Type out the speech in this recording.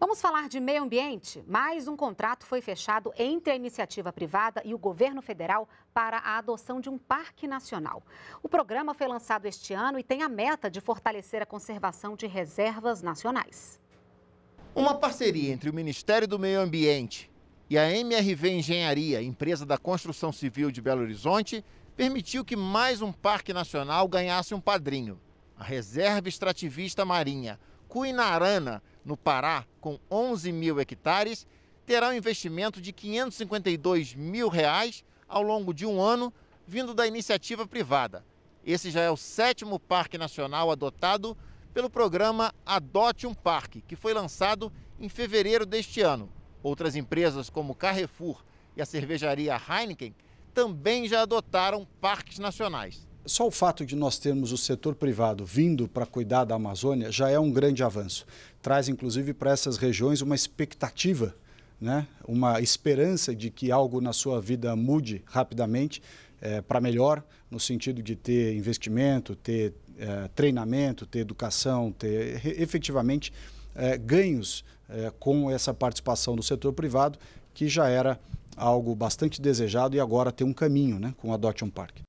Vamos falar de meio ambiente? Mais um contrato foi fechado entre a iniciativa privada e o governo federal para a adoção de um parque nacional. O programa foi lançado este ano e tem a meta de fortalecer a conservação de reservas nacionais. Uma parceria entre o Ministério do Meio Ambiente e a MRV Engenharia, empresa da construção civil de Belo Horizonte, permitiu que mais um parque nacional ganhasse um padrinho. A Reserva Extrativista Marinha, Cuinarana, no Pará, com 11 mil hectares, terá um investimento de 552 mil reais ao longo de um ano, vindo da iniciativa privada. Esse já é o sétimo parque nacional adotado pelo programa Adote um Parque, que foi lançado em fevereiro deste ano. Outras empresas, como Carrefour e a cervejaria Heineken, também já adotaram parques nacionais só o fato de nós termos o setor privado vindo para cuidar da Amazônia já é um grande avanço. Traz, inclusive, para essas regiões uma expectativa, né? uma esperança de que algo na sua vida mude rapidamente é, eh, para melhor, no sentido de ter investimento, ter é, treinamento, ter educação, ter efetivamente é, ganhos com essa participação do setor privado, que já era algo bastante desejado e agora tem um caminho né, com o Adoption Park.